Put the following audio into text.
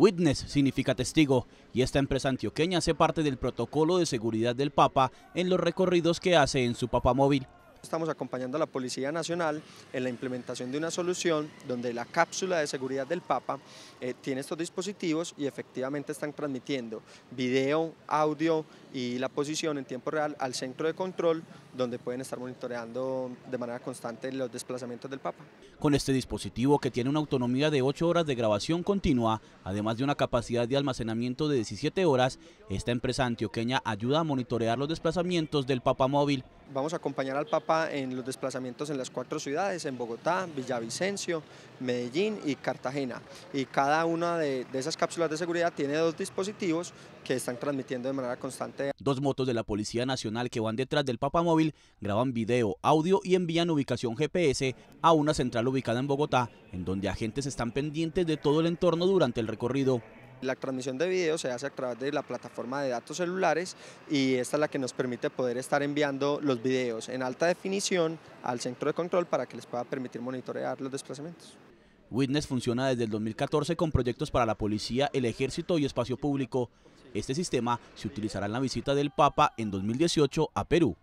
Witness significa testigo y esta empresa antioqueña hace parte del protocolo de seguridad del Papa en los recorridos que hace en su Papa Móvil. Estamos acompañando a la Policía Nacional en la implementación de una solución donde la cápsula de seguridad del Papa eh, tiene estos dispositivos y efectivamente están transmitiendo video, audio, y la posición en tiempo real al centro de control, donde pueden estar monitoreando de manera constante los desplazamientos del Papa. Con este dispositivo, que tiene una autonomía de 8 horas de grabación continua, además de una capacidad de almacenamiento de 17 horas, esta empresa antioqueña ayuda a monitorear los desplazamientos del Papa móvil. Vamos a acompañar al Papa en los desplazamientos en las cuatro ciudades, en Bogotá, Villavicencio, Medellín y Cartagena. Y cada una de, de esas cápsulas de seguridad tiene dos dispositivos que están transmitiendo de manera constante Dos motos de la Policía Nacional que van detrás del papamóvil graban video, audio y envían ubicación GPS a una central ubicada en Bogotá, en donde agentes están pendientes de todo el entorno durante el recorrido. La transmisión de video se hace a través de la plataforma de datos celulares y esta es la que nos permite poder estar enviando los videos en alta definición al centro de control para que les pueda permitir monitorear los desplazamientos. Witness funciona desde el 2014 con proyectos para la policía, el ejército y espacio público. Este sistema se utilizará en la visita del Papa en 2018 a Perú.